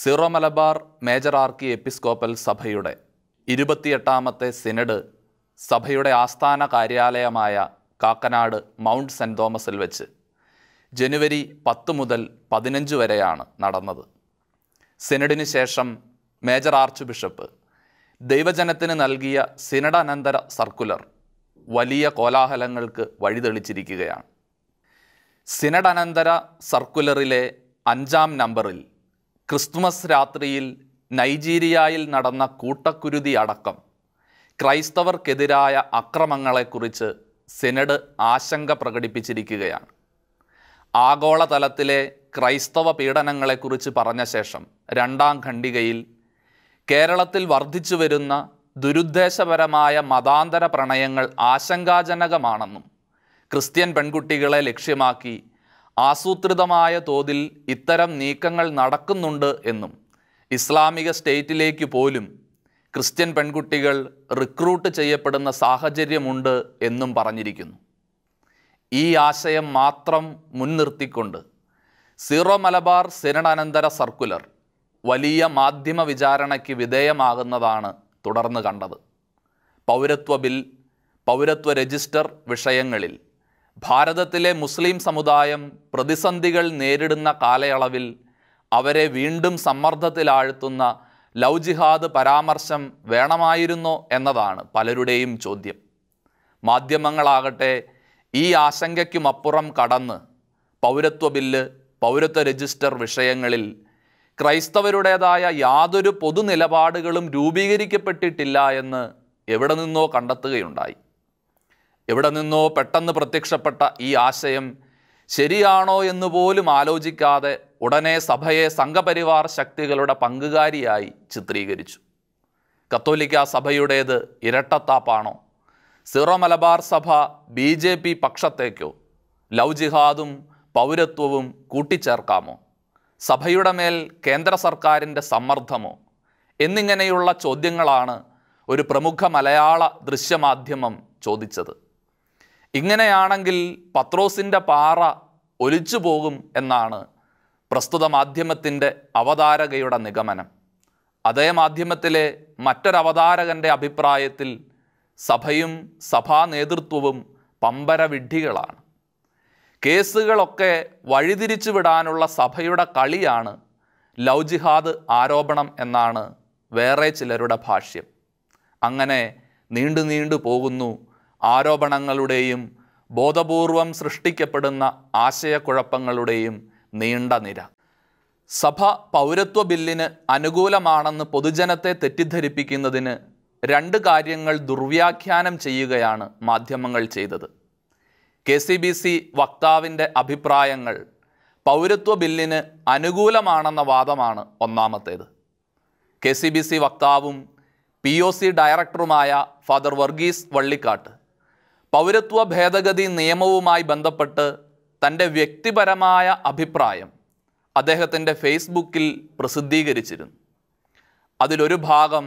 zero Malabar major archiepiscopal സഭയുടെ ഇരുപത്തിയെട്ടാമത്തെ synod സഭയുടെ ആസ്ഥാന കാര്യാലയമായ കാക്കനാട് മൗണ്ട് സെൻറ് തോമസിൽ വെച്ച് ജനുവരി പത്ത് മുതൽ പതിനഞ്ച് വരെയാണ് നടന്നത് സിനഡിന് ശേഷം മേജർ ആർച്ച് ബിഷപ്പ് ദൈവജനത്തിന് നൽകിയ സിനഡ് സർക്കുലർ വലിയ കോലാഹലങ്ങൾക്ക് വഴിതെളിച്ചിരിക്കുകയാണ് സിനഡ് സർക്കുലറിലെ അഞ്ചാം നമ്പറിൽ ക്രിസ്തുമസ് രാത്രിയിൽ നൈജീരിയയിൽ നടന്ന കൂട്ടക്കുരുതി അടക്കം ക്രൈസ്തവർക്കെതിരായ അക്രമങ്ങളെക്കുറിച്ച് സെനഡ് ആശങ്ക പ്രകടിപ്പിച്ചിരിക്കുകയാണ് ആഗോളതലത്തിലെ ക്രൈസ്തവ പീഡനങ്ങളെക്കുറിച്ച് പറഞ്ഞ ശേഷം രണ്ടാം ഖണ്ഡികയിൽ കേരളത്തിൽ വർദ്ധിച്ചു വരുന്ന ദുരുദ്ദേശപരമായ മതാന്തര പ്രണയങ്ങൾ ആശങ്കാജനകമാണെന്നും ക്രിസ്ത്യൻ പെൺകുട്ടികളെ ലക്ഷ്യമാക്കി ആസൂത്രിതമായ തോതിൽ ഇത്തരം നീക്കങ്ങൾ നടക്കുന്നുണ്ട് എന്നും ഇസ്ലാമിക സ്റ്റേറ്റിലേക്ക് പോലും ക്രിസ്ത്യൻ പെൺകുട്ടികൾ റിക്രൂട്ട് ചെയ്യപ്പെടുന്ന സാഹചര്യമുണ്ട് എന്നും പറഞ്ഞിരിക്കുന്നു ഈ ആശയം മാത്രം മുൻനിർത്തിക്കൊണ്ട് സീറോ മലബാർ സിനഡനന്തര സർക്കുലർ വലിയ മാധ്യമ വിചാരണയ്ക്ക് വിധേയമാകുന്നതാണ് തുടർന്ന് കണ്ടത് പൗരത്വ ബിൽ പൗരത്വ രജിസ്റ്റർ വിഷയങ്ങളിൽ ഭാരതത്തിലെ മുസ്ലിം സമുദായം പ്രതിസന്ധികൾ നേരിടുന്ന കാലയളവിൽ അവരെ വീണ്ടും സമ്മർദ്ദത്തിലാഴ്ത്തുന്ന ലൗജിഹാദ് ജിഹാദ് പരാമർശം വേണമായിരുന്നോ എന്നതാണ് പലരുടെയും ചോദ്യം മാധ്യമങ്ങളാകട്ടെ ഈ ആശങ്കയ്ക്കുമപ്പുറം കടന്ന് പൗരത്വ ബില്ല് പൗരത്വ രജിസ്റ്റർ വിഷയങ്ങളിൽ ക്രൈസ്തവരുടേതായ യാതൊരു പൊതു നിലപാടുകളും രൂപീകരിക്കപ്പെട്ടിട്ടില്ല എന്ന് എവിടെ നിന്നോ കണ്ടെത്തുകയുണ്ടായി എവിടെ നിന്നോ പെട്ടെന്ന് പ്രത്യക്ഷപ്പെട്ട ഈ ആശയം ശരിയാണോ എന്ന് പോലും ആലോചിക്കാതെ ഉടനെ സഭയെ സംഘപരിവാർ ശക്തികളുടെ പങ്കുകാരിയായി ചിത്രീകരിച്ചു കത്തോലിക്ക സഭയുടേത് ഇരട്ടത്താപ്പാണോ സിറോ മലബാർ സഭ ബി ജെ പി പക്ഷത്തേക്കോ ലവ് ജിഹാദും പൗരത്വവും കൂട്ടിച്ചേർക്കാമോ സഭയുടെ മേൽ കേന്ദ്ര സർക്കാരിൻ്റെ സമ്മർദ്ദമോ എന്നിങ്ങനെയുള്ള ചോദ്യങ്ങളാണ് ഒരു പ്രമുഖ മലയാള ദൃശ്യമാധ്യമം ചോദിച്ചത് ഇങ്ങനെയാണെങ്കിൽ പത്രോസിൻ്റെ പാറ ഒലിച്ചു പോകും എന്നാണ് പ്രസ്തുത മാധ്യമത്തിൻ്റെ അവതാരകയുടെ നിഗമനം അതേ മാധ്യമത്തിലെ മറ്റൊരവതാരകൻ്റെ അഭിപ്രായത്തിൽ സഭയും സഭാ നേതൃത്വവും പമ്പരവിഡ്ഢികളാണ് കേസുകളൊക്കെ വഴിതിരിച്ചു വിടാനുള്ള സഭയുടെ കളിയാണ് ലൗജിഹാദ് ആരോപണം എന്നാണ് വേറെ ചിലരുടെ ഭാഷ്യം അങ്ങനെ നീണ്ടു നീണ്ടു പോകുന്നു ആരോപണങ്ങളുടെയും ബോധപൂർവം സൃഷ്ടിക്കപ്പെടുന്ന ആശയക്കുഴപ്പങ്ങളുടെയും നീണ്ട നിര സഭ പൗരത്വ ബില്ലിന് അനുകൂലമാണെന്ന് പൊതുജനത്തെ തെറ്റിദ്ധരിപ്പിക്കുന്നതിന് രണ്ട് കാര്യങ്ങൾ ദുർവ്യാഖ്യാനം ചെയ്യുകയാണ് മാധ്യമങ്ങൾ ചെയ്തത് കെ സി ബി സി വക്താവിൻ്റെ അഭിപ്രായങ്ങൾ പൗരത്വ ബില്ലിന് അനുകൂലമാണെന്ന വാദമാണ് ഒന്നാമത്തേത് കെ സി ബി സി വക്താവും പി ഒ സി ഡയറക്ടറുമായ ഫാദർ വർഗീസ് വള്ളിക്കാട്ട് പൗരത്വ ഭേദഗതി നിയമവുമായി ബന്ധപ്പെട്ട് തൻ്റെ വ്യക്തിപരമായ അഭിപ്രായം അദ്ദേഹത്തിൻ്റെ ഫേസ്ബുക്കിൽ പ്രസിദ്ധീകരിച്ചിരുന്നു അതിലൊരു ഭാഗം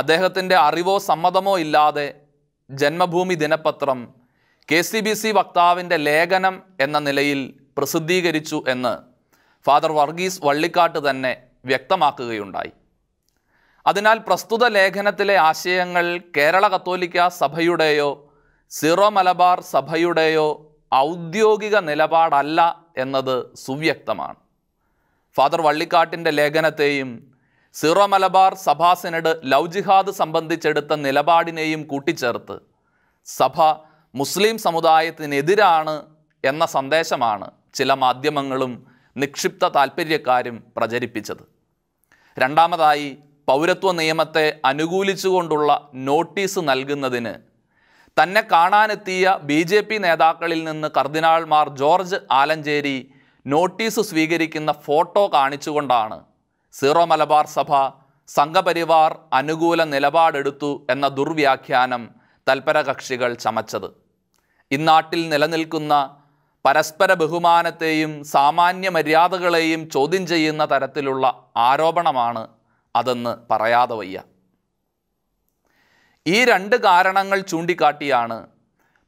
അദ്ദേഹത്തിൻ്റെ അറിവോ സമ്മതമോ ഇല്ലാതെ ജന്മഭൂമി ദിനപത്രം കെ സി ബി സി വക്താവിൻ്റെ ലേഖനം എന്ന നിലയിൽ പ്രസിദ്ധീകരിച്ചു എന്ന് ഫാദർ വർഗീസ് വള്ളിക്കാട്ട് തന്നെ വ്യക്തമാക്കുകയുണ്ടായി അതിനാൽ പ്രസ്തുത ലേഖനത്തിലെ ആശയങ്ങൾ കേരള കത്തോലിക്ക സഭയുടെയോ സിറോ മലബാർ സഭയുടെയോ ഔദ്യോഗിക നിലപാടല്ല എന്നത് സുവ്യക്തമാണ് ഫാദർ വള്ളിക്കാട്ടിൻ്റെ ലേഖനത്തെയും സിറോ മലബാർ സഭാസിനഡ് ലൗജിഹാദ് സംബന്ധിച്ചെടുത്ത നിലപാടിനെയും കൂട്ടിച്ചേർത്ത് സഭ മുസ്ലിം സമുദായത്തിനെതിരാണ് എന്ന സന്ദേശമാണ് ചില മാധ്യമങ്ങളും നിക്ഷിപ്ത താൽപ്പര്യക്കാരും പ്രചരിപ്പിച്ചത് രണ്ടാമതായി പൗരത്വ നിയമത്തെ അനുകൂലിച്ചുകൊണ്ടുള്ള നോട്ടീസ് നൽകുന്നതിന് തന്നെ കാണാനെത്തിയ ബി ജെ പി നേതാക്കളിൽ നിന്ന് കർദിനാൾമാർ ജോർജ് ആലഞ്ചേരി നോട്ടീസ് സ്വീകരിക്കുന്ന ഫോട്ടോ കാണിച്ചുകൊണ്ടാണ് സീറോ മലബാർ സഭ സംഘപരിവാർ അനുകൂല നിലപാടെടുത്തു എന്ന ദുർവ്യാഖ്യാനം തൽപര കക്ഷികൾ ചമച്ചത് ഇന്നാട്ടിൽ നിലനിൽക്കുന്ന പരസ്പര ബഹുമാനത്തെയും സാമാന്യ മര്യാദകളെയും ചോദ്യം ചെയ്യുന്ന തരത്തിലുള്ള ആരോപണമാണ് അതെന്ന് പറയാതെ വയ്യ ഈ രണ്ട് കാരണങ്ങൾ ചൂണ്ടിക്കാട്ടിയാണ്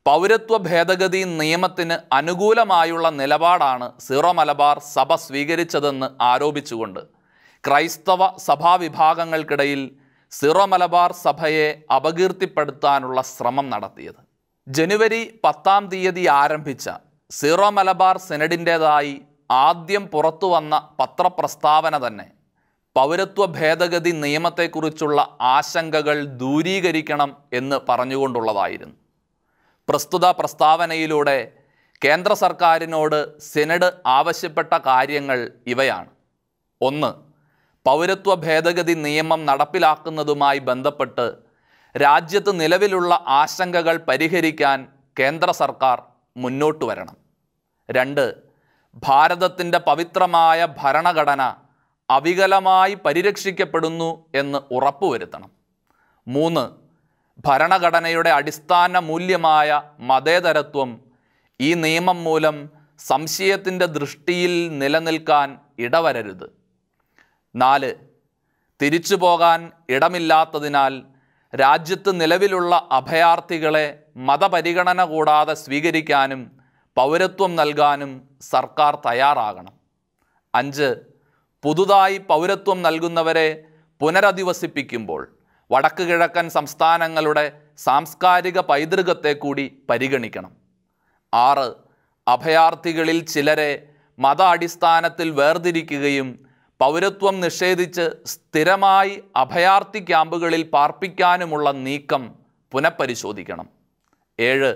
പൗരത്വ ഭേദഗതി നിയമത്തിന് അനുകൂലമായുള്ള നിലപാടാണ് സീറോ മലബാർ സഭ സ്വീകരിച്ചതെന്ന് ആരോപിച്ചുകൊണ്ട് ക്രൈസ്തവ സഭാവിഭാഗങ്ങൾക്കിടയിൽ സീറോ മലബാർ സഭയെ അപകീർത്തിപ്പെടുത്താനുള്ള ശ്രമം നടത്തിയത് ജനുവരി പത്താം തീയതി ആരംഭിച്ച സീറോ മലബാർ സെനഡിൻ്റേതായി ആദ്യം പുറത്തു വന്ന പത്രപ്രസ്താവന തന്നെ പൗരത്വ ഭേദഗതി നിയമത്തെക്കുറിച്ചുള്ള ആശങ്കകൾ ദൂരീകരിക്കണം എന്ന് പറഞ്ഞുകൊണ്ടുള്ളതായിരുന്നു പ്രസ്തുത പ്രസ്താവനയിലൂടെ കേന്ദ്ര സർക്കാരിനോട് സെനഡ് ആവശ്യപ്പെട്ട കാര്യങ്ങൾ ഇവയാണ് ഒന്ന് പൗരത്വ ഭേദഗതി നിയമം നടപ്പിലാക്കുന്നതുമായി ബന്ധപ്പെട്ട് രാജ്യത്ത് നിലവിലുള്ള ആശങ്കകൾ പരിഹരിക്കാൻ കേന്ദ്ര സർക്കാർ മുന്നോട്ട് വരണം രണ്ട് ഭാരതത്തിൻ്റെ പവിത്രമായ ഭരണഘടന അവികലമായി പരിരക്ഷിക്കപ്പെടുന്നു എന്ന് ഉറപ്പുവരുത്തണം മൂന്ന് ഭരണഘടനയുടെ അടിസ്ഥാന മൂല്യമായ മതേതരത്വം ഈ നിയമം മൂലം സംശയത്തിൻ്റെ ദൃഷ്ടിയിൽ നിലനിൽക്കാൻ ഇടവരരുത് നാല് തിരിച്ചു പോകാൻ ഇടമില്ലാത്തതിനാൽ രാജ്യത്ത് നിലവിലുള്ള അഭയാർത്ഥികളെ മതപരിഗണന കൂടാതെ സ്വീകരിക്കാനും പൗരത്വം നൽകാനും സർക്കാർ തയ്യാറാകണം അഞ്ച് പുതുതായി പൗരത്വം നൽകുന്നവരെ പുനരധിവസിപ്പിക്കുമ്പോൾ വടക്ക് കിഴക്കൻ സംസ്ഥാനങ്ങളുടെ സാംസ്കാരിക പൈതൃകത്തെ കൂടി പരിഗണിക്കണം ആറ് അഭയാർത്ഥികളിൽ ചിലരെ മത അടിസ്ഥാനത്തിൽ വേർതിരിക്കുകയും പൗരത്വം നിഷേധിച്ച് സ്ഥിരമായി അഭയാർത്ഥി ക്യാമ്പുകളിൽ പാർപ്പിക്കാനുമുള്ള നീക്കം പുനഃപരിശോധിക്കണം ഏഴ്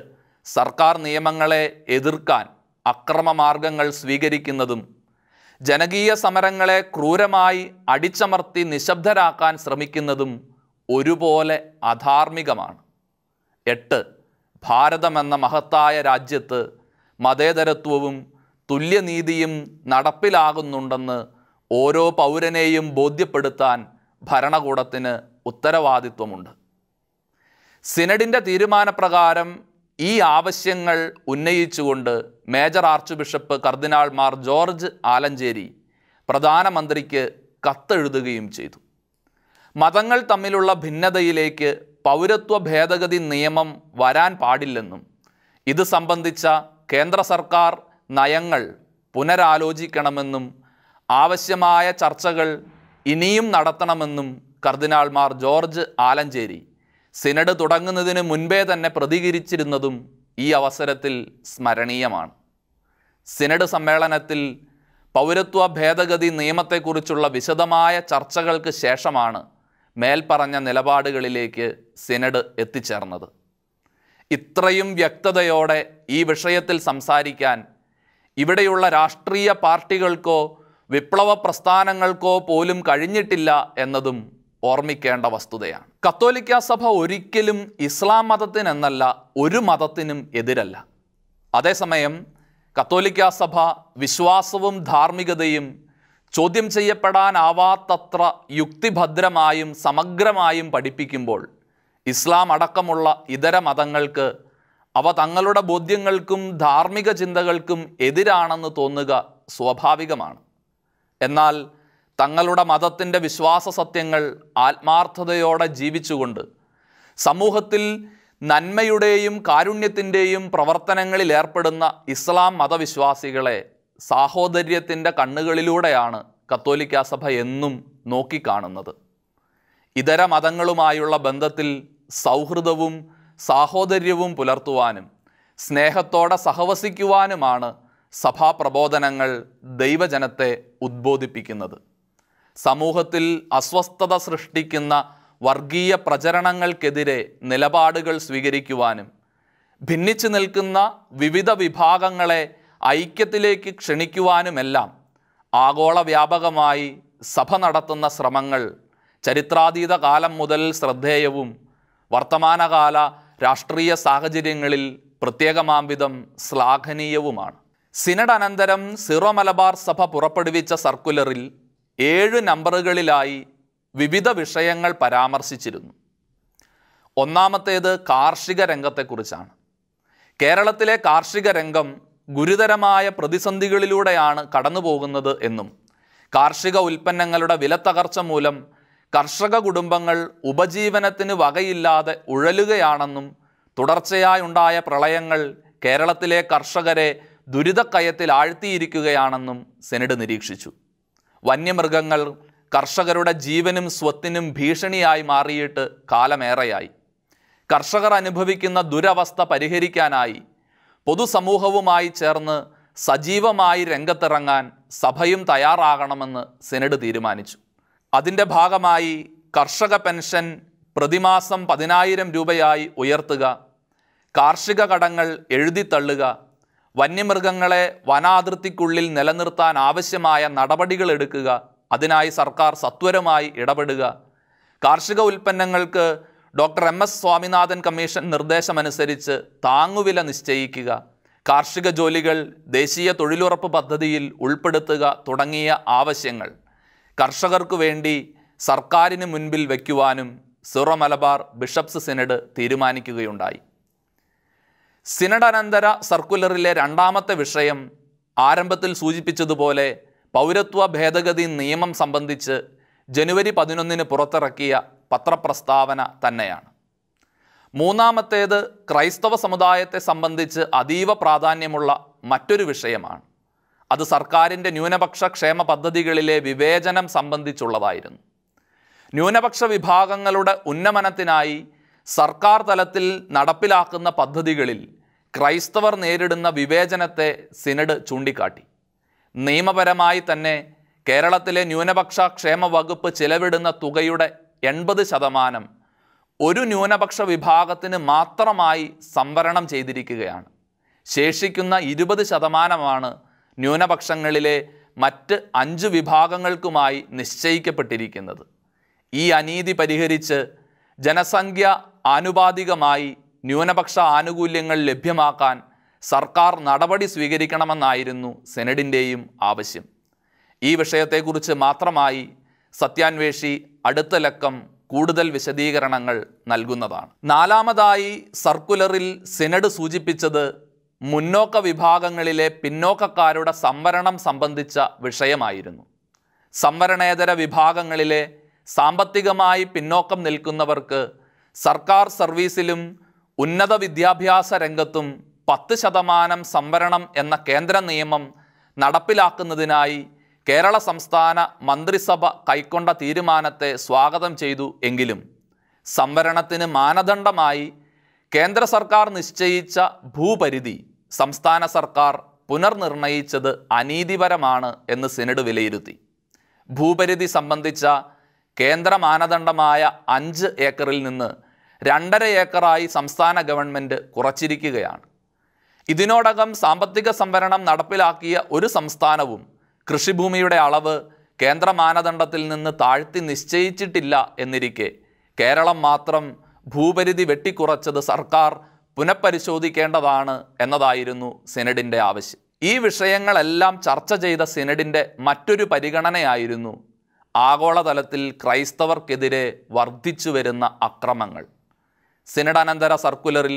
സർക്കാർ നിയമങ്ങളെ എതിർക്കാൻ അക്രമമാർഗങ്ങൾ സ്വീകരിക്കുന്നതും ജനകീയ സമരങ്ങളെ ക്രൂരമായി അടിച്ചമർത്തി നിശബ്ദരാക്കാൻ ശ്രമിക്കുന്നതും ഒരുപോലെ അധാർമികമാണ് എട്ട് ഭാരതമെന്ന മഹത്തായ രാജ്യത്ത് മതേതരത്വവും തുല്യനീതിയും നടപ്പിലാകുന്നുണ്ടെന്ന് ഓരോ പൗരനെയും ബോധ്യപ്പെടുത്താൻ ഭരണകൂടത്തിന് ഉത്തരവാദിത്വമുണ്ട് സിനഡിൻ്റെ തീരുമാനപ്രകാരം ഈ ആവശ്യങ്ങൾ ഉന്നയിച്ചുകൊണ്ട് മേജർ ആർച്ച് ബിഷപ്പ് കർദിനാൾ മാർ ജോർജ് ആലഞ്ചേരി പ്രധാനമന്ത്രിക്ക് കത്തെഴുതുകയും ചെയ്തു മതങ്ങൾ തമ്മിലുള്ള ഭിന്നതയിലേക്ക് പൗരത്വ ഭേദഗതി നിയമം വരാൻ പാടില്ലെന്നും ഇത് സംബന്ധിച്ച കേന്ദ്ര സർക്കാർ നയങ്ങൾ പുനരാലോചിക്കണമെന്നും ആവശ്യമായ ചർച്ചകൾ ഇനിയും നടത്തണമെന്നും കർദിനാൾമാർ ജോർജ് ആലഞ്ചേരി സിനഡ് തുടങ്ങുന്നതിന് മുൻപേ തന്നെ പ്രതികരിച്ചിരുന്നതും ഈ അവസരത്തിൽ സ്മരണീയമാണ് സിനഡ് സമ്മേളനത്തിൽ പൗരത്വ ഭേദഗതി നിയമത്തെക്കുറിച്ചുള്ള വിശദമായ ചർച്ചകൾക്ക് ശേഷമാണ് മേൽപ്പറഞ്ഞ നിലപാടുകളിലേക്ക് സിനഡ് എത്തിച്ചേർന്നത് ഇത്രയും വ്യക്തതയോടെ ഈ വിഷയത്തിൽ സംസാരിക്കാൻ ഇവിടെയുള്ള രാഷ്ട്രീയ പാർട്ടികൾക്കോ വിപ്ലവ പ്രസ്ഥാനങ്ങൾക്കോ പോലും കഴിഞ്ഞിട്ടില്ല എന്നതും ഓർമ്മിക്കേണ്ട വസ്തുതയാണ് കത്തോലിക്ക സഭ ഒരിക്കലും ഇസ്ലാം മതത്തിനെന്നല്ല ഒരു മതത്തിനും എതിരല്ല അതേസമയം കത്തോലിക്ക സഭ വിശ്വാസവും ധാർമ്മികതയും ചോദ്യം ചെയ്യപ്പെടാനാവാത്തത്ര യുക്തിഭദ്രമായും സമഗ്രമായും പഠിപ്പിക്കുമ്പോൾ ഇസ്ലാം അടക്കമുള്ള ഇതര മതങ്ങൾക്ക് അവ തങ്ങളുടെ ബോധ്യങ്ങൾക്കും ധാർമ്മിക ചിന്തകൾക്കും എതിരാണെന്ന് തോന്നുക സ്വാഭാവികമാണ് എന്നാൽ തങ്ങളുടെ മതത്തിൻ്റെ വിശ്വാസ സത്യങ്ങൾ ആത്മാർത്ഥതയോടെ ജീവിച്ചുകൊണ്ട് സമൂഹത്തിൽ നന്മയുടെയും കാരുണ്യത്തിൻ്റെയും പ്രവർത്തനങ്ങളിൽ ഏർപ്പെടുന്ന ഇസ്ലാം മതവിശ്വാസികളെ സാഹോദര്യത്തിൻ്റെ കണ്ണുകളിലൂടെയാണ് കത്തോലിക്ക സഭ എന്നും നോക്കിക്കാണുന്നത് ഇതര മതങ്ങളുമായുള്ള ബന്ധത്തിൽ സൗഹൃദവും സാഹോദര്യവും പുലർത്തുവാനും സ്നേഹത്തോടെ സഹവസിക്കുവാനുമാണ് സഭാപ്രബോധനങ്ങൾ ദൈവജനത്തെ ഉദ്ബോധിപ്പിക്കുന്നത് സമൂഹത്തിൽ അസ്വസ്ഥത സൃഷ്ടിക്കുന്ന വർഗീയ പ്രചരണങ്ങൾക്കെതിരെ നിലപാടുകൾ സ്വീകരിക്കുവാനും ഭിന്നിച്ചു നിൽക്കുന്ന വിവിധ വിഭാഗങ്ങളെ ഐക്യത്തിലേക്ക് ക്ഷണിക്കുവാനുമെല്ലാം ആഗോള വ്യാപകമായി സഭ നടത്തുന്ന ശ്രമങ്ങൾ ചരിത്രാതീത കാലം മുതൽ ശ്രദ്ധേയവും വർത്തമാനകാല രാഷ്ട്രീയ സാഹചര്യങ്ങളിൽ പ്രത്യേകമാംവിധം ശ്ലാഘനീയവുമാണ് സിനഡ് അനന്തരം സിറോ മലബാർ സഭ പുറപ്പെടുവിച്ച സർക്കുലറിൽ ഏഴ് നമ്പറുകളിലായി വിവിധ വിഷയങ്ങൾ പരാമർശിച്ചിരുന്നു ഒന്നാമത്തേത് കാർഷിക രംഗത്തെക്കുറിച്ചാണ് കേരളത്തിലെ കാർഷിക രംഗം ഗുരുതരമായ പ്രതിസന്ധികളിലൂടെയാണ് കടന്നുപോകുന്നത് എന്നും കാർഷിക ഉൽപ്പന്നങ്ങളുടെ തകർച്ച മൂലം കർഷക കുടുംബങ്ങൾ ഉപജീവനത്തിന് വകയില്ലാതെ ഉഴലുകയാണെന്നും തുടർച്ചയായുണ്ടായ പ്രളയങ്ങൾ കേരളത്തിലെ കർഷകരെ ദുരിതക്കയത്തിൽ ആഴ്ത്തിയിരിക്കുകയാണെന്നും സെനഡ് നിരീക്ഷിച്ചു വന്യമൃഗങ്ങൾ കർഷകരുടെ ജീവനും സ്വത്തിനും ഭീഷണിയായി മാറിയിട്ട് കാലമേറെയായി കർഷകർ അനുഭവിക്കുന്ന ദുരവസ്ഥ പരിഹരിക്കാനായി പൊതുസമൂഹവുമായി ചേർന്ന് സജീവമായി രംഗത്തിറങ്ങാൻ സഭയും തയ്യാറാകണമെന്ന് സെനഡ് തീരുമാനിച്ചു അതിൻ്റെ ഭാഗമായി കർഷക പെൻഷൻ പ്രതിമാസം പതിനായിരം രൂപയായി ഉയർത്തുക കാർഷിക കടങ്ങൾ എഴുതിത്തള്ളുക വന്യമൃഗങ്ങളെ വനാതിർത്തിക്കുള്ളിൽ നിലനിർത്താൻ ആവശ്യമായ നടപടികൾ എടുക്കുക അതിനായി സർക്കാർ സത്വരമായി ഇടപെടുക കാർഷിക ഉൽപ്പന്നങ്ങൾക്ക് doctor M S Swaminathan commission നിർദ്ദേശമനുസരിച്ച് താങ്ങുവില നിശ്ചയിക്കുക കാർഷിക ജോലികൾ ദേശീയ തൊഴിലുറപ്പ് പദ്ധതിയിൽ ഉൾപ്പെടുത്തുക തുടങ്ങിയ ആവശ്യങ്ങൾ കർഷകർക്കു വേണ്ടി സർക്കാരിന് മുൻപിൽ വയ്ക്കുവാനും സിറോ മലബാർ ബിഷപ്സ് സിനഡ് തീരുമാനിക്കുകയുണ്ടായി സിനഡനന്തര സർക്കുലറിലെ രണ്ടാമത്തെ വിഷയം ആരംഭത്തിൽ സൂചിപ്പിച്ചതുപോലെ പൗരത്വ ഭേദഗതി നിയമം സംബന്ധിച്ച് ജനുവരി പതിനൊന്നിന് പുറത്തിറക്കിയ പത്രപ്രസ്താവന തന്നെയാണ് മൂന്നാമത്തേത് ക്രൈസ്തവ സമുദായത്തെ സംബന്ധിച്ച് അതീവ പ്രാധാന്യമുള്ള മറ്റൊരു വിഷയമാണ് അത് സർക്കാരിൻ്റെ ന്യൂനപക്ഷ ക്ഷേമ പദ്ധതികളിലെ വിവേചനം സംബന്ധിച്ചുള്ളതായിരുന്നു ന്യൂനപക്ഷ വിഭാഗങ്ങളുടെ ഉന്നമനത്തിനായി സർക്കാർ തലത്തിൽ നടപ്പിലാക്കുന്ന പദ്ധതികളിൽ ക്രൈസ്തവർ നേരിടുന്ന വിവേചനത്തെ സിനഡ് ചൂണ്ടിക്കാട്ടി നിയമപരമായി തന്നെ കേരളത്തിലെ ന്യൂനപക്ഷ ക്ഷേമ വകുപ്പ് ചെലവിടുന്ന തുകയുടെ എൺപത് ശതമാനം ഒരു ന്യൂനപക്ഷ വിഭാഗത്തിന് മാത്രമായി സംവരണം ചെയ്തിരിക്കുകയാണ് ശേഷിക്കുന്ന ഇരുപത് ശതമാനമാണ് ന്യൂനപക്ഷങ്ങളിലെ മറ്റ് അഞ്ച് വിഭാഗങ്ങൾക്കുമായി നിശ്ചയിക്കപ്പെട്ടിരിക്കുന്നത് ഈ അനീതി പരിഹരിച്ച് ജനസംഖ്യ ആനുപാതികമായി ന്യൂനപക്ഷ ആനുകൂല്യങ്ങൾ ലഭ്യമാക്കാൻ സർക്കാർ നടപടി സ്വീകരിക്കണമെന്നായിരുന്നു സെനഡിൻ്റെയും ആവശ്യം ഈ വിഷയത്തെക്കുറിച്ച് മാത്രമായി സത്യാന്വേഷി അടുത്ത ലക്കം കൂടുതൽ വിശദീകരണങ്ങൾ നൽകുന്നതാണ് നാലാമതായി സർക്കുലറിൽ സെനഡ് സൂചിപ്പിച്ചത് മുന്നോക്ക വിഭാഗങ്ങളിലെ പിന്നോക്കക്കാരുടെ സംവരണം സംബന്ധിച്ച വിഷയമായിരുന്നു സംവരണേതര വിഭാഗങ്ങളിലെ സാമ്പത്തികമായി പിന്നോക്കം നിൽക്കുന്നവർക്ക് സർക്കാർ സർവീസിലും ഉന്നത വിദ്യാഭ്യാസ രംഗത്തും പത്ത് ശതമാനം സംവരണം എന്ന കേന്ദ്ര നിയമം നടപ്പിലാക്കുന്നതിനായി കേരള സംസ്ഥാന മന്ത്രിസഭ കൈക്കൊണ്ട തീരുമാനത്തെ സ്വാഗതം ചെയ്തു എങ്കിലും സംവരണത്തിന് മാനദണ്ഡമായി കേന്ദ്ര സർക്കാർ നിശ്ചയിച്ച ഭൂപരിധി സംസ്ഥാന സർക്കാർ പുനർനിർണയിച്ചത് അനീതിപരമാണ് എന്ന് സിനഡ് വിലയിരുത്തി ഭൂപരിധി സംബന്ധിച്ച കേന്ദ്ര മാനദണ്ഡമായ അഞ്ച് ഏക്കറിൽ നിന്ന് രണ്ടര ഏക്കറായി സംസ്ഥാന ഗവൺമെൻറ് കുറച്ചിരിക്കുകയാണ് ഇതിനോടകം സാമ്പത്തിക സംവരണം നടപ്പിലാക്കിയ ഒരു സംസ്ഥാനവും കൃഷിഭൂമിയുടെ അളവ് കേന്ദ്ര മാനദണ്ഡത്തിൽ നിന്ന് താഴ്ത്തി നിശ്ചയിച്ചിട്ടില്ല എന്നിരിക്കെ കേരളം മാത്രം ഭൂപരിധി വെട്ടിക്കുറച്ചത് സർക്കാർ പുനഃപരിശോധിക്കേണ്ടതാണ് എന്നതായിരുന്നു സെനഡിൻ്റെ ആവശ്യം ഈ വിഷയങ്ങളെല്ലാം ചർച്ച ചെയ്ത സെനഡിൻ്റെ മറ്റൊരു പരിഗണനയായിരുന്നു ആഗോളതലത്തിൽ ക്രൈസ്തവർക്കെതിരെ വർദ്ധിച്ചു വരുന്ന അക്രമങ്ങൾ സിനഡാനന്തര സർക്കുലറിൽ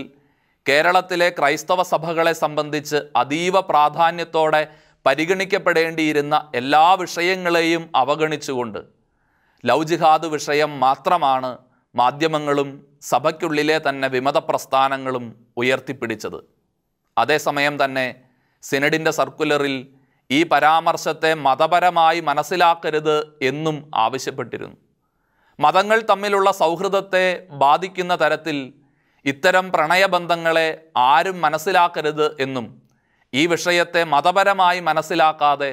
കേരളത്തിലെ ക്രൈസ്തവ സഭകളെ സംബന്ധിച്ച് അതീവ പ്രാധാന്യത്തോടെ പരിഗണിക്കപ്പെടേണ്ടിയിരുന്ന എല്ലാ വിഷയങ്ങളെയും അവഗണിച്ചുകൊണ്ട് ലൗജിഹാദ് വിഷയം മാത്രമാണ് മാധ്യമങ്ങളും സഭയ്ക്കുള്ളിലെ തന്നെ വിമത പ്രസ്ഥാനങ്ങളും ഉയർത്തിപ്പിടിച്ചത് അതേസമയം തന്നെ സിനഡിൻ്റെ സർക്കുലറിൽ ഈ പരാമർശത്തെ മതപരമായി മനസ്സിലാക്കരുത് എന്നും ആവശ്യപ്പെട്ടിരുന്നു മതങ്ങൾ തമ്മിലുള്ള സൗഹൃദത്തെ ബാധിക്കുന്ന തരത്തിൽ ഇത്തരം പ്രണയബന്ധങ്ങളെ ആരും മനസ്സിലാക്കരുത് എന്നും ഈ വിഷയത്തെ മതപരമായി മനസ്സിലാക്കാതെ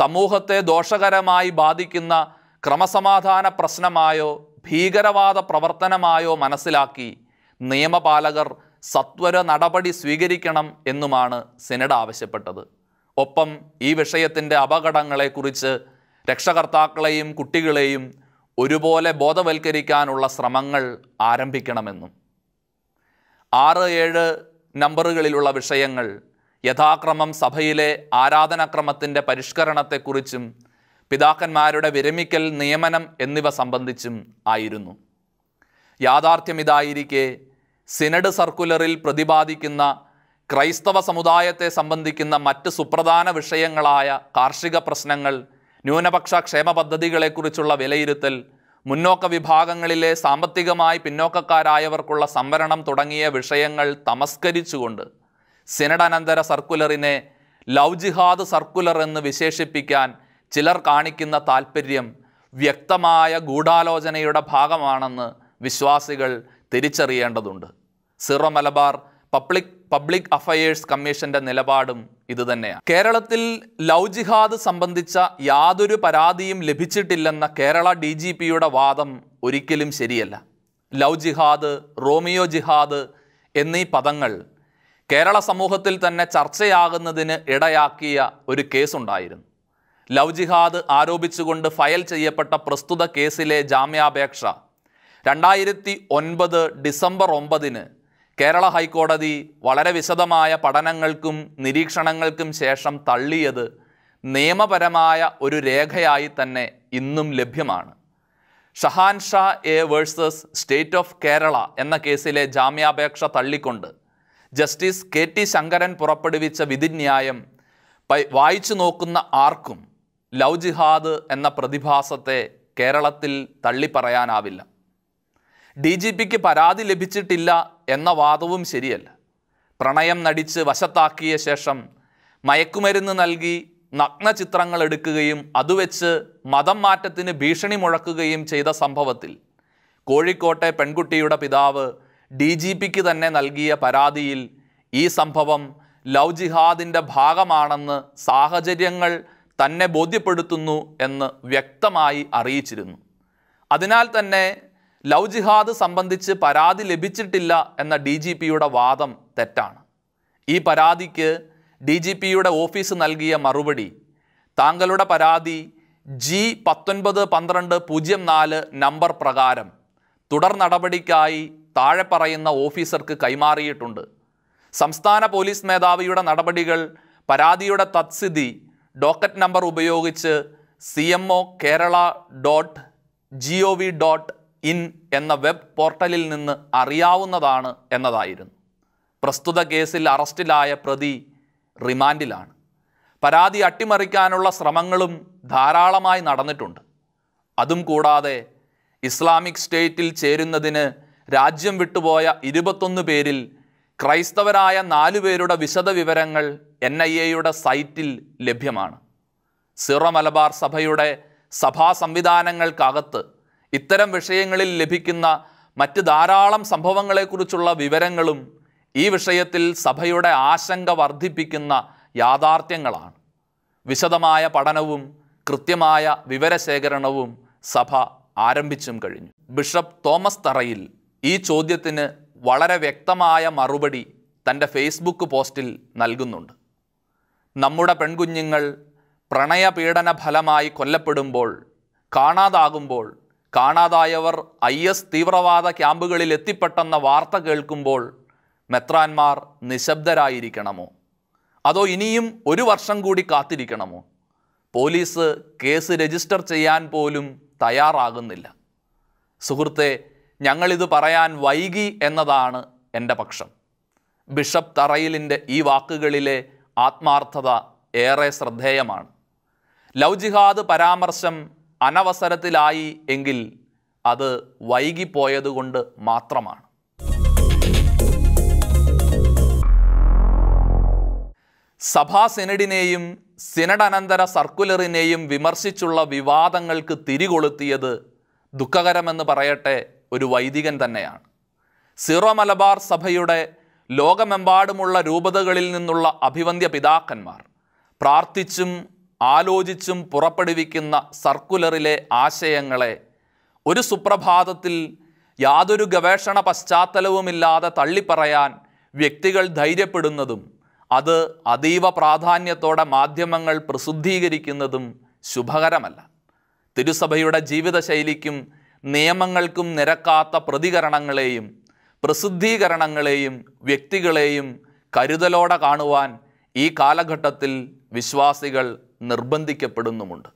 സമൂഹത്തെ ദോഷകരമായി ബാധിക്കുന്ന ക്രമസമാധാന പ്രശ്നമായോ ഭീകരവാദ പ്രവർത്തനമായോ മനസ്സിലാക്കി നിയമപാലകർ സത്വര നടപടി സ്വീകരിക്കണം എന്നുമാണ് സെനഡ് ആവശ്യപ്പെട്ടത് ഒപ്പം ഈ വിഷയത്തിൻ്റെ അപകടങ്ങളെക്കുറിച്ച് രക്ഷകർത്താക്കളെയും കുട്ടികളെയും ഒരുപോലെ ബോധവൽക്കരിക്കാനുള്ള ശ്രമങ്ങൾ ആരംഭിക്കണമെന്നും ആറ് ഏഴ് നമ്പറുകളിലുള്ള വിഷയങ്ങൾ യഥാക്രമം സഭയിലെ ആരാധനാക്രമത്തിൻ്റെ പരിഷ്കരണത്തെക്കുറിച്ചും പിതാക്കന്മാരുടെ വിരമിക്കൽ നിയമനം എന്നിവ സംബന്ധിച്ചും ആയിരുന്നു യാഥാർത്ഥ്യം ഇതായിരിക്കെ സിനഡ് സർക്കുലറിൽ പ്രതിപാദിക്കുന്ന ക്രൈസ്തവ സമുദായത്തെ സംബന്ധിക്കുന്ന മറ്റ് സുപ്രധാന വിഷയങ്ങളായ കാർഷിക പ്രശ്നങ്ങൾ ന്യൂനപക്ഷ ക്ഷേമ പദ്ധതികളെക്കുറിച്ചുള്ള വിലയിരുത്തൽ മുന്നോക്ക വിഭാഗങ്ങളിലെ സാമ്പത്തികമായി പിന്നോക്കക്കാരായവർക്കുള്ള സംവരണം തുടങ്ങിയ വിഷയങ്ങൾ തമസ്കരിച്ചുകൊണ്ട് സിനഡനന്തര സർക്കുലറിനെ ലൗജിഹാദ് ജിഹാദ് സർക്കുലർ എന്ന് വിശേഷിപ്പിക്കാൻ ചിലർ കാണിക്കുന്ന താൽപ്പര്യം വ്യക്തമായ ഗൂഢാലോചനയുടെ ഭാഗമാണെന്ന് വിശ്വാസികൾ തിരിച്ചറിയേണ്ടതുണ്ട് Syro Malabar public public affairs കമ്മീഷന്റെ നിലപാടും ഇതുതന്നെയാണ് കേരളത്തിൽ ലവ് ജിഹാദ് സംബന്ധിച്ച യാതൊരു പരാതിയും ലഭിച്ചിട്ടില്ലെന്ന കേരള ഡി ജി പിയുടെ വാദം ഒരിക്കലും ശരിയല്ല ലവ് ജിഹാദ് റോമിയോ ജിഹാദ് എന്നീ പദങ്ങൾ കേരള സമൂഹത്തിൽ തന്നെ ചർച്ചയാകുന്നതിന് ഇടയാക്കിയ ഒരു കേസുണ്ടായിരുന്നു ലവ് ജിഹാദ് ആരോപിച്ചുകൊണ്ട് ഫയൽ ചെയ്യപ്പെട്ട പ്രസ്തുത കേസിലെ ജാമ്യാപേക്ഷ രണ്ടായിരത്തി ഒൻപത് ഡിസംബർ ഒമ്പതിന് കേരള ഹൈക്കോടതി വളരെ വിശദമായ പഠനങ്ങൾക്കും നിരീക്ഷണങ്ങൾക്കും ശേഷം തള്ളിയത് നിയമപരമായ ഒരു രേഖയായി തന്നെ ഇന്നും ലഭ്യമാണ് Shahan Shah A versus state of Kerala എന്ന കേസിലെ ജാമ്യാപേക്ഷ തള്ളിക്കൊണ്ട് ജസ്റ്റിസ് കെ ടി ശങ്കരൻ പുറപ്പെടുവിച്ച വിധിന്യായം വായിച്ചു നോക്കുന്ന ആർക്കും ലവ് ജിഹാദ് എന്ന പ്രതിഭാസത്തെ കേരളത്തിൽ തള്ളിപ്പറയാനാവില്ല ഡി ജി പിക്ക് പരാതി ലഭിച്ചിട്ടില്ല എന്ന വാദവും ശരിയല്ല പ്രണയം നടിച്ച് വശത്താക്കിയ ശേഷം മയക്കുമരുന്ന് നൽകി നഗ്ന ചിത്രങ്ങൾ എടുക്കുകയും അതുവെച്ച് മതം മാറ്റത്തിന് ഭീഷണി മുഴക്കുകയും ചെയ്ത സംഭവത്തിൽ കോഴിക്കോട്ടെ പെൺകുട്ടിയുടെ പിതാവ് ഡി ജി പിക്ക് തന്നെ നൽകിയ പരാതിയിൽ ഈ സംഭവം ലവ് ജിഹാദിൻ്റെ ഭാഗമാണെന്ന് സാഹചര്യങ്ങൾ തന്നെ ബോധ്യപ്പെടുത്തുന്നു എന്ന് വ്യക്തമായി അറിയിച്ചിരുന്നു അതിനാൽ തന്നെ ലവ് ജിഹാദ് സംബന്ധിച്ച് പരാതി ലഭിച്ചിട്ടില്ല എന്ന ഡി ജി പിയുടെ വാദം തെറ്റാണ് ഈ പരാതിക്ക് ഡി ജി പിയുടെ ഓഫീസ് നൽകിയ മറുപടി താങ്കളുടെ പരാതി ജി പത്തൊൻപത് പന്ത്രണ്ട് പൂജ്യം നാല് നമ്പർ പ്രകാരം തുടർ നടപടിക്കായി താഴെ പറയുന്ന ഓഫീസർക്ക് കൈമാറിയിട്ടുണ്ട് സംസ്ഥാന പോലീസ് മേധാവിയുടെ നടപടികൾ പരാതിയുടെ തത്സ്ഥിതി ഡോക്കറ്റ് നമ്പർ ഉപയോഗിച്ച് C M O Kerala dot G O V dot in എന്ന വെബ് പോർട്ടലിൽ നിന്ന് അറിയാവുന്നതാണ് എന്നതായിരുന്നു പ്രസ്തുത കേസിൽ അറസ്റ്റിലായ പ്രതി റിമാൻഡിലാണ് പരാതി അട്ടിമറിക്കാനുള്ള ശ്രമങ്ങളും ധാരാളമായി നടന്നിട്ടുണ്ട് അതും കൂടാതെ ഇസ്ലാമിക് സ്റ്റേറ്റിൽ ചേരുന്നതിന് രാജ്യം വിട്ടുപോയ ഇരുപത്തൊന്ന് പേരിൽ ക്രൈസ്തവരായ നാലുപേരുടെ വിശദവിവരങ്ങൾ എൻ ഐ എയുടെ സൈറ്റിൽ ലഭ്യമാണ് സിറോ മലബാർ സഭയുടെ സഭാ സംവിധാനങ്ങൾക്കകത്ത് ഇത്തരം വിഷയങ്ങളിൽ ലഭിക്കുന്ന മറ്റ് ധാരാളം സംഭവങ്ങളെക്കുറിച്ചുള്ള വിവരങ്ങളും ഈ വിഷയത്തിൽ സഭയുടെ ആശങ്ക വർദ്ധിപ്പിക്കുന്ന യാഥാർത്ഥ്യങ്ങളാണ് വിശദമായ പഠനവും കൃത്യമായ വിവരശേഖരണവും സഭ ആരംഭിച്ചും കഴിഞ്ഞു ബിഷപ്പ് തോമസ് തറയിൽ ഈ ചോദ്യത്തിന് വളരെ വ്യക്തമായ മറുപടി തൻ്റെ ഫേസ്ബുക്ക് പോസ്റ്റിൽ നൽകുന്നുണ്ട് നമ്മുടെ പെൺകുഞ്ഞുങ്ങൾ പ്രണയപീഡന ഫലമായി കൊല്ലപ്പെടുമ്പോൾ കാണാതാകുമ്പോൾ കാണാതായവർ ഐ എസ് തീവ്രവാദ ക്യാമ്പുകളിൽ എത്തിപ്പെട്ടെന്ന വാർത്ത കേൾക്കുമ്പോൾ മെത്രാന്മാർ നിശബ്ദരായിരിക്കണമോ അതോ ഇനിയും ഒരു വർഷം കൂടി കാത്തിരിക്കണമോ പോലീസ് കേസ് രജിസ്റ്റർ ചെയ്യാൻ പോലും തയ്യാറാകുന്നില്ല സുഹൃത്തെ ഞങ്ങളിത് പറയാൻ വൈകി എന്നതാണ് എൻ്റെ പക്ഷം ബിഷപ്പ് തറയിലിൻ്റെ ഈ വാക്കുകളിലെ ആത്മാർത്ഥത ഏറെ ശ്രദ്ധേയമാണ് ലൗജിഹാദ് ജിഹാദ് പരാമർശം അനവസരത്തിലായി എങ്കിൽ അത് വൈകിപ്പോയതുകൊണ്ട് മാത്രമാണ് സഭാ സെനഡിനെയും സിനഡ് അനന്തര സർക്കുലറിനെയും വിമർശിച്ചുള്ള വിവാദങ്ങൾക്ക് തിരികൊളുത്തിയത് ദുഃഖകരമെന്ന് പറയട്ടെ ഒരു വൈദികൻ തന്നെയാണ് സീറോ മലബാർ സഭയുടെ ലോകമെമ്പാടുമുള്ള രൂപതകളിൽ നിന്നുള്ള അഭിവന്ധ്യ പിതാക്കന്മാർ പ്രാർത്ഥിച്ചും ആലോചിച്ചും പുറപ്പെടുവിക്കുന്ന സർക്കുലറിലെ ആശയങ്ങളെ ഒരു സുപ്രഭാതത്തിൽ യാതൊരു ഗവേഷണ പശ്ചാത്തലവുമില്ലാതെ തള്ളിപ്പറയാൻ വ്യക്തികൾ ധൈര്യപ്പെടുന്നതും അത് അതീവ പ്രാധാന്യത്തോടെ മാധ്യമങ്ങൾ പ്രസിദ്ധീകരിക്കുന്നതും ശുഭകരമല്ല തിരുസഭയുടെ ജീവിതശൈലിക്കും നിയമങ്ങൾക്കും നിരക്കാത്ത പ്രതികരണങ്ങളെയും പ്രസിദ്ധീകരണങ്ങളെയും വ്യക്തികളെയും കരുതലോടെ കാണുവാൻ ഈ കാലഘട്ടത്തിൽ വിശ്വാസികൾ നിർബന്ധിക്കപ്പെടുന്നുമുണ്ട്